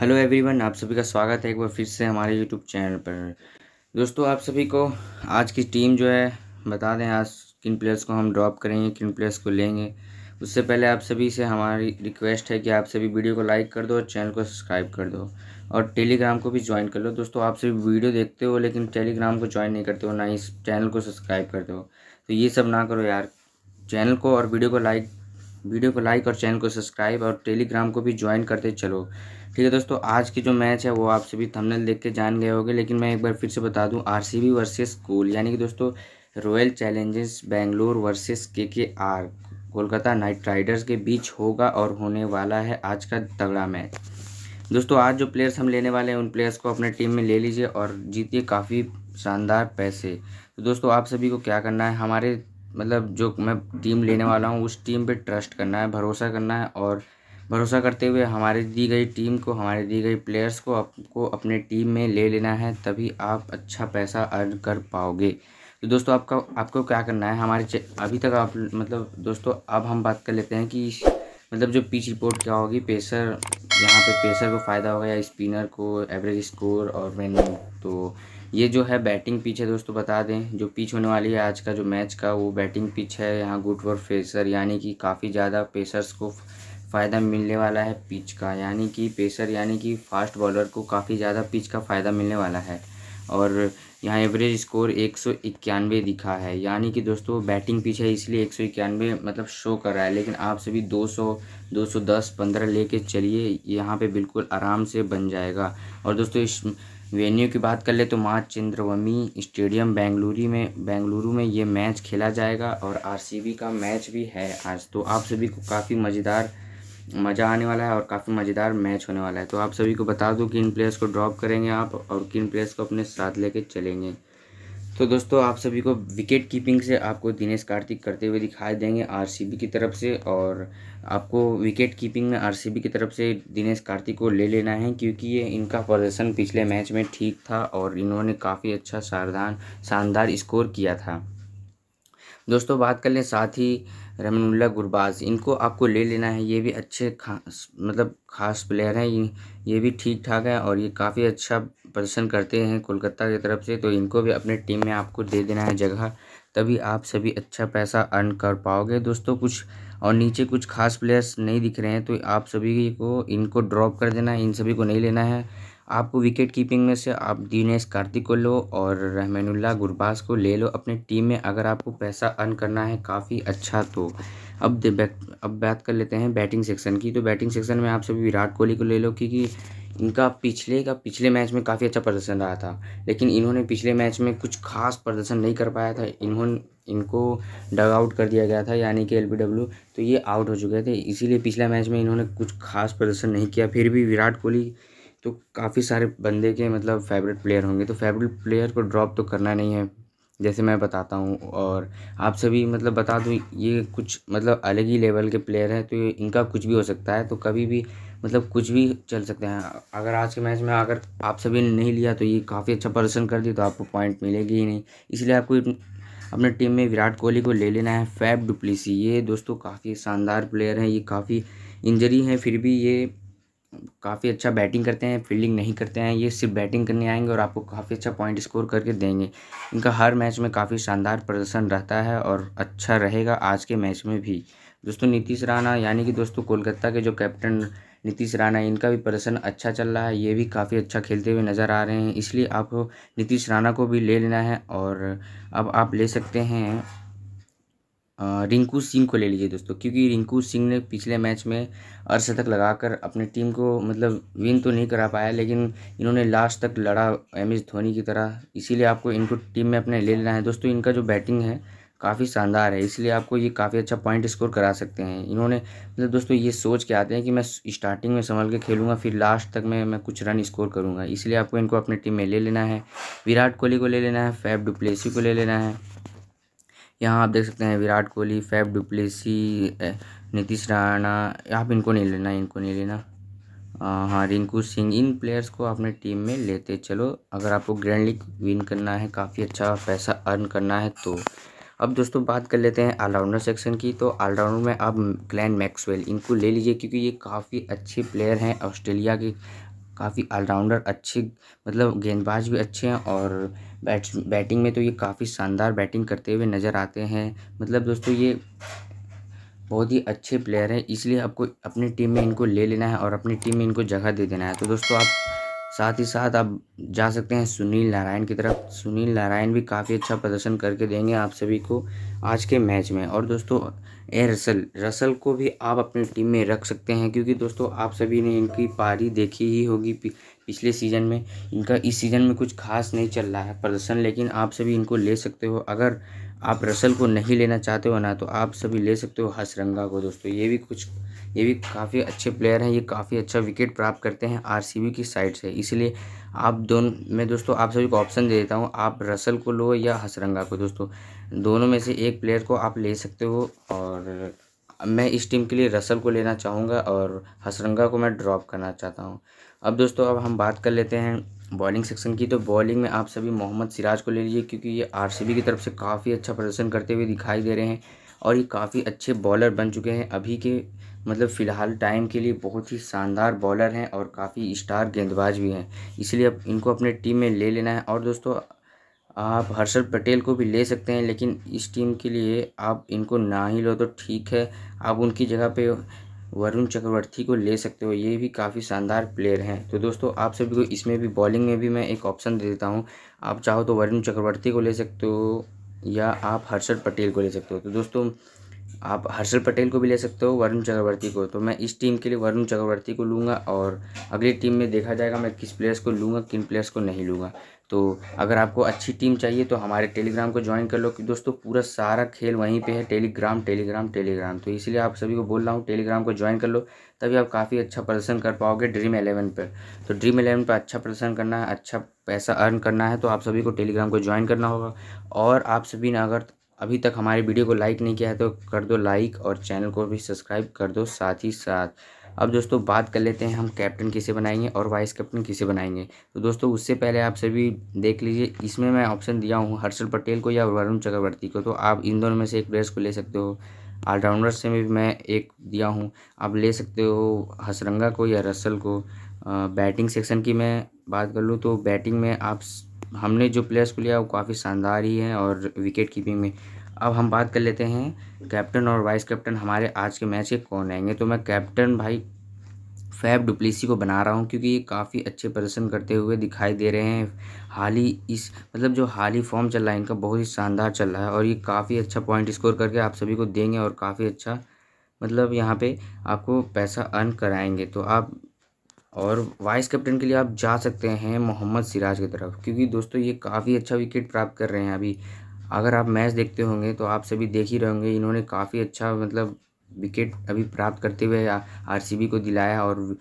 hello everyone आप सभी का स्वागत है एक बार फिर से हमारे यूट्यूब चैनल पर दोस्तों आप सभी को आज की टीम जो है बता दें आज किन प्लेयर्स को हम ड्रॉप करेंगे किन प्लेयर्स को लेंगे उससे पहले आप सभी से हमारी रिक्वेस्ट है कि आप सभी वीडियो को लाइक कर दो और चैनल को सब्सक्राइब कर दो और टेलीग्राम को भी ज्वाइन कर लो दोस्तों आप सभी वीडियो देखते हो लेकिन टेलीग्राम को ज्वाइन नहीं करते हो ना इस चैनल को सब्सक्राइब करते हो तो ये सब ना करो यार चैनल को और वीडियो को लाइक वीडियो को लाइक और चैनल को सब्सक्राइब और टेलीग्राम को भी ज्वाइन करते चलो ठीक है दोस्तों आज की जो मैच है वो आप सभी थंबनेल देख के जान गए होंगे लेकिन मैं एक बार फिर से बता दूं आरसीबी वर्सेस कोल यानी कि दोस्तों Royal Challengers Bangalore versus KKR Kolkata Knight Riders के बीच होगा और होने वाला है आज का तगड़ा मैच दोस्तों आज जो प्लेयर्स हम लेने वाले हैं उन प्लेयर्स को अपने टीम में ले लीजिए और जीतिए काफ़ी शानदार पैसे तो दोस्तों आप सभी को क्या करना है हमारे मतलब जो मैं टीम लेने वाला हूँ उस टीम पर ट्रस्ट करना है भरोसा करना है और भरोसा करते हुए हमारे दी गई टीम को हमारे दी गई प्लेयर्स को आपको अपने टीम में ले लेना है तभी आप अच्छा पैसा अर्न कर पाओगे तो दोस्तों आपका आपको क्या करना है हमारे अभी तक आप मतलब दोस्तों अब हम बात कर लेते हैं कि मतलब जो पिच रिपोर्ट क्या होगी पेसर यहाँ पे पेसर को फ़ायदा होगा या स्पिनर को एवरेज स्कोर और वेन्यू तो ये जो है बैटिंग पिच है दोस्तों बता दें जो पिच होने वाली है आज का जो मैच का वो बैटिंग पिच है यहाँ गुड फॉर फेसर यानी कि काफ़ी ज़्यादा पेसर्स को फ़ायदा मिलने वाला है पिच का यानी कि पेसर यानी कि फास्ट बॉलर को काफ़ी ज़्यादा पिच का फ़ायदा मिलने वाला है और यहाँ एवरेज स्कोर एक सौ इक्यानवे दिखा है यानी कि दोस्तों बैटिंग पिच है इसलिए एक सौ इक्यानवे मतलब शो कर रहा है लेकिन आप सभी दो सौ दो सौ दस पंद्रह ले कर चलिए यहाँ पे बिल्कुल आराम से बन जाएगा और दोस्तों इस वेन्यू की बात कर ले तो माँ चंद्रवमी स्टेडियम बेंगलुरु में बेंगलुरु में ये मैच खेला जाएगा और आरसीबी का मैच भी है आज तो आप सभी को काफ़ी मज़ेदार मज़ा आने वाला है और काफ़ी मज़ेदार मैच होने वाला है तो आप सभी को बता दूँ किन प्लेयर्स को ड्रॉप करेंगे आप और किन प्लेयर्स को अपने साथ लेके चलेंगे तो दोस्तों आप सभी को विकेट कीपिंग से आपको दिनेश कार्तिक करते हुए दिखाई देंगे आरसीबी की तरफ से और आपको विकेट कीपिंग में आरसीबी की तरफ से दिनेश कार्तिक को ले लेना है क्योंकि ये इनका प्रदर्शन पिछले मैच में ठीक था और इन्होंने काफ़ी अच्छा सावधान शानदार स्कोर किया था दोस्तों बात कर लें साथ ही रहमानुल्ला गुरबाज इनको आपको ले लेना है ये भी अच्छे खास मतलब खास प्लेयर हैं ये भी ठीक ठाक है और ये काफ़ी अच्छा प्रदर्शन करते हैं कोलकाता की तरफ से तो इनको भी अपने टीम में आपको दे देना है जगह तभी आप सभी अच्छा पैसा अर्न कर पाओगे दोस्तों कुछ और नीचे कुछ खास प्लेयर्स नहीं दिख रहे हैं तो आप सभी को इनको ड्रॉप कर देना है इन सभी को नहीं लेना है आप विकेट कीपिंग में से आप दिनेश कार्तिक को लो और रहमानुल्ला गुरबाज को ले लो अपने टीम में अगर आपको पैसा अर्न करना है काफ़ी अच्छा तो अब अब बात कर लेते हैं बैटिंग सेक्शन की तो बैटिंग सेक्शन में आप सभी विराट कोहली को ले लो क्योंकि इनका पिछले का पिछले मैच में काफ़ी अच्छा प्रदर्शन रहा था लेकिन इन्होंने पिछले मैच में कुछ खास प्रदर्शन नहीं कर पाया था इन्होंने इनको डग आउट कर दिया गया था यानी कि एल तो ये आउट हो चुके थे इसीलिए पिछला मैच में इन्होंने कुछ खास प्रदर्शन नहीं किया फिर भी विराट कोहली तो काफ़ी सारे बंदे के मतलब फेवरेट प्लेयर होंगे तो फेवरेट प्लेयर को ड्रॉप तो करना नहीं है जैसे मैं बताता हूँ और आप सभी मतलब बता दूँ ये कुछ मतलब अलग ही लेवल के प्लेयर हैं तो इनका कुछ भी हो सकता है तो कभी भी मतलब कुछ भी चल सकते हैं अगर आज के मैच में अगर आप सभी ने नहीं लिया तो ये काफ़ी अच्छा प्रदर्शन कर दी तो आपको पॉइंट मिलेगी ही नहीं इसलिए आपको अपने टीम में विराट कोहली को ले लेना है फैब डुप्लीसी ये दोस्तों काफ़ी शानदार प्लेयर हैं ये काफ़ी इंजरी हैं फिर भी ये काफ़ी अच्छा बैटिंग करते हैं फील्डिंग नहीं करते हैं ये सिर्फ बैटिंग करने आएंगे और आपको काफ़ी अच्छा पॉइंट स्कोर करके देंगे इनका हर मैच में काफ़ी शानदार प्रदर्शन रहता है और अच्छा रहेगा आज के मैच में भी दोस्तों नीतीश राणा यानी कि दोस्तों कोलकाता के जो कैप्टन नीतीश राणा इनका भी प्रदर्शन अच्छा चल रहा है ये भी काफ़ी अच्छा खेलते हुए नज़र आ रहे हैं इसलिए आप नीतीश राणा को भी ले लेना है और अब आप ले सकते हैं रिंकू सिंह को ले लीजिए दोस्तों क्योंकि रिंकू सिंह ने पिछले मैच में अर्धशतक लगाकर अपने टीम को मतलब विन तो नहीं करा पाया लेकिन इन्होंने लास्ट तक लड़ा एम एस धोनी की तरह इसीलिए आपको इनको टीम में अपने ले लेना है दोस्तों इनका जो बैटिंग है काफ़ी शानदार है इसलिए आपको ये काफ़ी अच्छा पॉइंट स्कोर करा सकते हैं इन्होंने मतलब दोस्तों ये सोच के आते हैं कि मैं स्टार्टिंग में संभल के खेलूँगा फिर लास्ट तक में मैं कुछ रन स्कोर करूँगा इसलिए आपको इनको अपने टीम में ले लेना है विराट कोहली को ले लेना है फैब डुप्लेसी को ले लेना है यहाँ आप देख सकते हैं विराट कोहली फैफ डुप्लेसी नीतीश राणा आप इनको नहीं लेना इनको नहीं लेना हाँ रिंकू सिंह इन प्लेयर्स को अपने टीम में लेते चलो अगर आपको ग्रैंड लीग विन करना है काफ़ी अच्छा पैसा अर्न करना है तो अब दोस्तों बात कर लेते हैं ऑलराउंडर सेक्शन की तो ऑलराउंडर में आप ग्लैन मैक्सवेल इनको ले लीजिए क्योंकि ये काफ़ी अच्छे प्लेयर हैं ऑस्ट्रेलिया के काफ़ी ऑलराउंडर अच्छे मतलब गेंदबाज भी अच्छे हैं और बैट्स बैटिंग में तो ये काफ़ी शानदार बैटिंग करते हुए नज़र आते हैं मतलब दोस्तों ये बहुत ही अच्छे प्लेयर हैं इसलिए आपको अपनी टीम में इनको ले लेना है और अपनी टीम में इनको जगह दे देना है तो दोस्तों आप साथ ही साथ आप जा सकते हैं सुनील नारायण की तरफ सुनील नारायण भी काफ़ी अच्छा प्रदर्शन करके देंगे आप सभी को आज के मैच में और दोस्तों ए रसल रसल को भी आप अपनी टीम में रख सकते हैं क्योंकि दोस्तों आप सभी ने इनकी पारी देखी ही होगी पिछले सीज़न में इनका इस सीज़न में कुछ खास नहीं चल रहा है प्रदर्शन लेकिन आप सभी इनको ले सकते हो अगर आप रसल को नहीं लेना चाहते हो ना तो आप सभी ले सकते हो हसरंगा को दोस्तों ये भी कुछ ये भी काफ़ी अच्छे प्लेयर हैं ये काफ़ी अच्छा विकेट प्राप्त करते हैं आरसीबी की साइड से इसलिए आप दोनों मैं दोस्तों आप सभी को ऑप्शन दे देता हूँ आप रसल को लो या हसरंगा को दोस्तों दोनों में से एक प्लेयर को आप ले सकते हो और मैं इस टीम के लिए रसल को लेना चाहूँगा और हसरंगा को मैं ड्रॉप करना चाहता हूँ अब दोस्तों अब हम बात कर लेते हैं बॉलिंग सेक्शन की तो बॉलिंग में आप सभी मोहम्मद सिराज को ले लीजिए क्योंकि ये आर की तरफ से काफ़ी अच्छा प्रदर्शन करते हुए दिखाई दे रहे हैं और ये काफ़ी अच्छे बॉलर बन चुके हैं अभी के मतलब फ़िलहाल टाइम के लिए बहुत ही शानदार बॉलर हैं और काफ़ी स्टार गेंदबाज भी हैं इसलिए अब इनको अपने टीम में ले लेना है और दोस्तों आप हर्षल पटेल को भी ले सकते हैं लेकिन इस टीम के लिए आप इनको ना ही लो तो ठीक है आप उनकी जगह पे वरुण चक्रवर्ती को ले सकते हो ये भी काफ़ी शानदार प्लेयर हैं तो दोस्तों आप सभी को इसमें भी बॉलिंग में भी मैं एक ऑप्शन दे देता हूँ आप चाहो तो वरुण चक्रवर्ती को ले सकते हो या आप हर्षल पटेल को ले सकते हो तो दोस्तों आप हर्षल पटेल को भी ले सकते हो वरुण चक्रवर्ती को तो मैं इस टीम के लिए वरुण चक्रवर्ती को लूँगा और अगली टीम में देखा जाएगा मैं किस प्लेयर्स को लूँगा किन प्लेयर्स को नहीं लूँगा तो अगर आपको अच्छी टीम चाहिए तो हमारे टेलीग्राम को ज्वाइन कर लो कि दोस्तों पूरा सारा खेल वहीं पे है टेलीग्राम टेलीग्राम टेलीग्राम तो इसलिए आप सभी को बोल रहा हूँ टेलीग्राम को ज्वाइन कर लो तभी आप काफ़ी अच्छा प्रदर्शन कर पाओगे ड्रीम एलेवन पर तो ड्रीम एलेवन पर अच्छा प्रदर्शन करना है अच्छा पैसा अर्न करना है तो आप सभी को टेलीग्राम को ज्वाइन करना होगा और आप सभी ने अगर अभी तक हमारे वीडियो को लाइक नहीं किया है तो कर दो लाइक और चैनल को भी सब्सक्राइब कर दो साथ ही साथ अब दोस्तों बात कर लेते हैं हम कैप्टन किसे बनाएंगे और वाइस कैप्टन किसे बनाएंगे तो दोस्तों उससे पहले आप सभी देख लीजिए इसमें मैं ऑप्शन दिया हूँ हर्षल पटेल को या वरुण चक्रवर्ती को तो आप इन दोनों में से एक प्लेयर्स को ले सकते हो ऑलराउंडर से भी मैं एक दिया हूँ आप ले सकते हो हसरंगा को या रसल को बैटिंग सेक्शन की मैं बात कर लूँ तो बैटिंग में आप हमने जो प्लेयर्स को लिया वो काफ़ी शानदार ही हैं और विकेट कीपिंग में अब हम बात कर लेते हैं कैप्टन और वाइस कैप्टन हमारे आज के मैच के कौन आएंगे तो मैं कैप्टन भाई फैब डुप्लीसी को बना रहा हूँ क्योंकि ये काफ़ी अच्छे प्रदर्शन करते हुए दिखाई दे रहे हैं हाल ही इस मतलब जो हाल ही फॉर्म चल रहा है इनका बहुत ही शानदार चल रहा है और ये काफ़ी अच्छा पॉइंट स्कोर करके आप सभी को देंगे और काफ़ी अच्छा मतलब यहाँ पे आपको पैसा अर्न कराएंगे तो आप और वाइस कैप्टन के लिए आप जा सकते हैं मोहम्मद सिराज की तरफ क्योंकि दोस्तों ये काफ़ी अच्छा विकेट प्राप्त कर रहे हैं अभी अगर आप मैच देखते होंगे तो आप सभी देख ही रहेंगे इन्होंने काफ़ी अच्छा मतलब विकेट अभी प्राप्त करते हुए आर को दिलाया और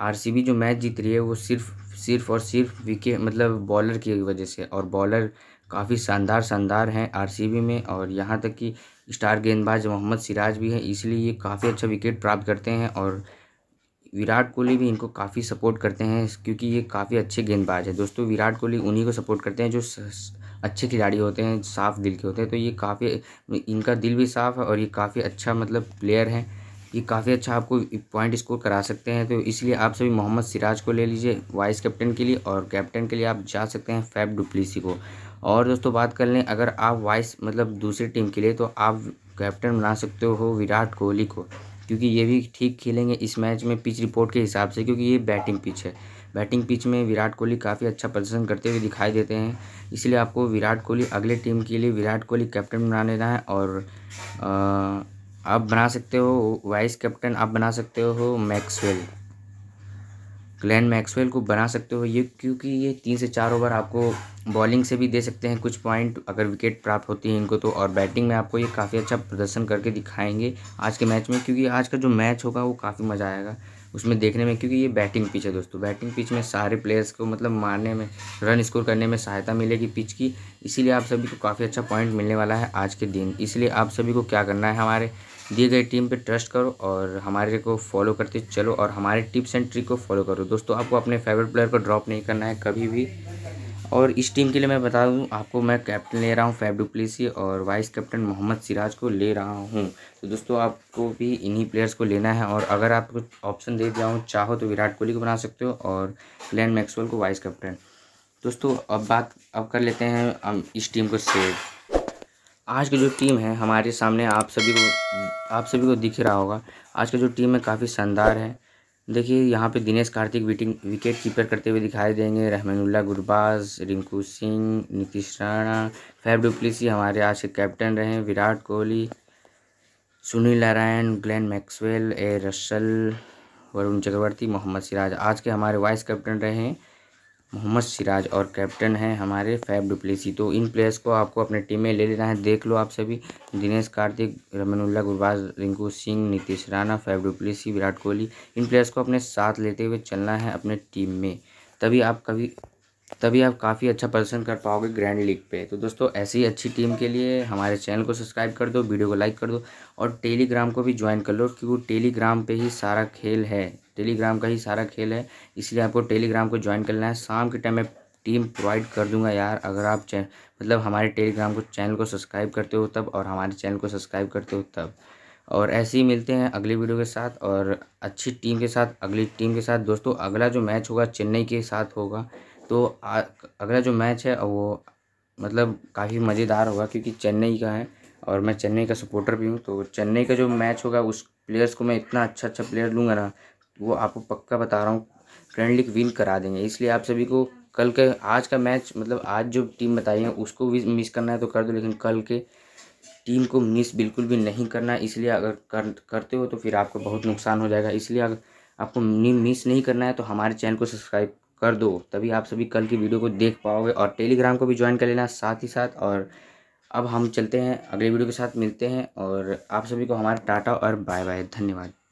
आर जो मैच जीत रही है वो सिर्फ सिर्फ और सिर्फ विकेट मतलब बॉलर की वजह से और बॉलर काफ़ी शानदार शानदार हैं आर में और यहाँ तक कि स्टार गेंदबाज मोहम्मद सिराज भी हैं इसलिए ये काफ़ी अच्छा विकेट प्राप्त करते हैं और विराट कोहली भी इनको काफ़ी सपोर्ट करते हैं क्योंकि ये काफ़ी अच्छे गेंदबाज है दोस्तों विराट कोहली उन्हीं को सपोर्ट करते हैं जो अच्छे खिलाड़ी होते हैं साफ़ दिल के होते हैं तो ये काफ़ी इनका दिल भी साफ़ है और ये काफ़ी अच्छा मतलब प्लेयर हैं ये काफ़ी अच्छा आपको पॉइंट स्कोर करा सकते हैं तो इसलिए आप सभी मोहम्मद सिराज को ले लीजिए वाइस कैप्टन के लिए और कैप्टन के लिए आप जा सकते हैं फैब डुप्लीसी को और दोस्तों बात कर लें अगर आप वाइस मतलब दूसरी टीम के लिए तो आप कैप्टन बना सकते हो विराट कोहली को क्योंकि ये भी ठीक खेलेंगे इस मैच में पिच रिपोर्ट के हिसाब से क्योंकि ये बैटिंग पिच है बैटिंग पिच में विराट कोहली काफ़ी अच्छा प्रदर्शन करते हुए दिखाई देते हैं इसलिए आपको विराट कोहली अगले टीम के लिए विराट कोहली कैप्टन बना लेना है और आ, आप बना सकते हो वाइस कैप्टन आप बना सकते हो मैक्सवेल ग्लैन मैक्सवेल को बना सकते हो ये क्योंकि ये तीन से चार ओवर आपको बॉलिंग से भी दे सकते हैं कुछ पॉइंट अगर विकेट प्राप्त होती है इनको तो और बैटिंग में आपको ये काफ़ी अच्छा प्रदर्शन करके दिखाएंगे आज के मैच में क्योंकि आज का जो मैच होगा वो काफ़ी मज़ा आएगा उसमें देखने में क्योंकि ये बैटिंग पिच है दोस्तों बैटिंग पिच में सारे प्लेयर्स को मतलब मारने में रन स्कोर करने में सहायता मिलेगी पिच की इसीलिए आप सभी को काफ़ी अच्छा पॉइंट मिलने वाला है आज के दिन इसलिए आप सभी को क्या करना है हमारे दिए गए टीम पे ट्रस्ट करो और हमारे को फॉलो करते चलो और हमारे टिप्स एंड ट्रिक को फॉलो करो दोस्तों आपको अपने फेवरेट प्लेयर को ड्रॉप नहीं करना है कभी भी और इस टीम के लिए मैं बता दूं आपको मैं कैप्टन ले रहा हूं फैब डुप्लीसी और वाइस कैप्टन मोहम्मद सिराज को ले रहा हूं तो दोस्तों आपको भी इन्हीं प्लेयर्स को लेना है और अगर आपको ऑप्शन दे दिया हूँ चाहो तो विराट कोहली को बना सकते हो और ग्लैन मैक्सवेल को वाइस कैप्टन दोस्तों अब बात अब कर लेते हैं हम इस टीम को सेव आज की जो टीम है हमारे सामने आप सभी को आप सभी को दिख रहा होगा आज का जो टीम है काफ़ी शानदार है देखिए यहाँ पे दिनेश कार्तिक विटिंग विकेट कीपर करते हुए दिखाई देंगे रहमानुल्ला गुरबाज रिंकू सिंह नीतीश राणा फैब डुप्लीसी हमारे आज के कैप्टन रहे Virat Kohli Sunil Narine Glenn Maxwell A Russell Varun Chakravarthy Mohammed Siraj आज के हमारे वाइस कैप्टन रहे मोहम्मद सिराज और कैप्टन हैं हमारे फैब डुप्लेसी तो इन प्लेयर्स को आपको अपने टीम में ले लेना है देख लो आप सभी दिनेश कार्तिक रमनुल्ला गुरबाज रिंकू सिंह नीतीश राणा फैब डुप्लेसी विराट कोहली इन प्लेयर्स को अपने साथ लेते हुए चलना है अपने टीम में तभी आप कभी तभी आप काफ़ी अच्छा प्रदर्शन कर पाओगे ग्रैंड लीग पे तो दोस्तों ऐसी ही अच्छी टीम के लिए हमारे चैनल को सब्सक्राइब कर दो वीडियो को लाइक कर दो और टेलीग्राम को भी ज्वाइन कर लो क्योंकि टेलीग्राम पे ही सारा खेल है टेलीग्राम का ही सारा खेल है इसलिए आपको टेलीग्राम को ज्वाइन करना है शाम के टाइम में टीम प्रोवाइड कर दूंगा यार अगर आप चैन मतलब हमारे टेलीग्राम को चैनल को सब्सक्राइब करते हो तब और हमारे चैनल को सब्सक्राइब करते हो तब और ऐसे ही मिलते हैं अगली वीडियो के साथ और अच्छी टीम के साथ अगली टीम के साथ दोस्तों अगला जो मैच होगा चेन्नई के साथ होगा तो अगला जो मैच है वो मतलब काफ़ी मज़ेदार होगा क्योंकि चेन्नई का है और मैं चेन्नई का सपोर्टर भी हूँ तो चेन्नई का जो मैच होगा उस प्लेयर्स को मैं इतना अच्छा अच्छा प्लेयर लूँगा ना वो आपको पक्का बता रहा हूँ फ्रेंडली विन करा देंगे इसलिए आप सभी को कल के आज का मैच मतलब आज जो टीम बताई है उसको भी मिस करना है तो कर दो लेकिन कल के टीम को मिस बिल्कुल भी नहीं करना है इसलिए अगर कर, करते हो तो फिर आपको बहुत नुकसान हो जाएगा इसलिए अगर आपको मिस नहीं करना है तो हमारे चैनल को सब्सक्राइब कर दो तभी आप सभी कल की वीडियो को देख पाओगे और टेलीग्राम को भी ज्वाइन कर लेना साथ ही साथ और अब हम चलते हैं अगले वीडियो के साथ मिलते हैं और आप सभी को हमारा टाटा और बाय बाय धन्यवाद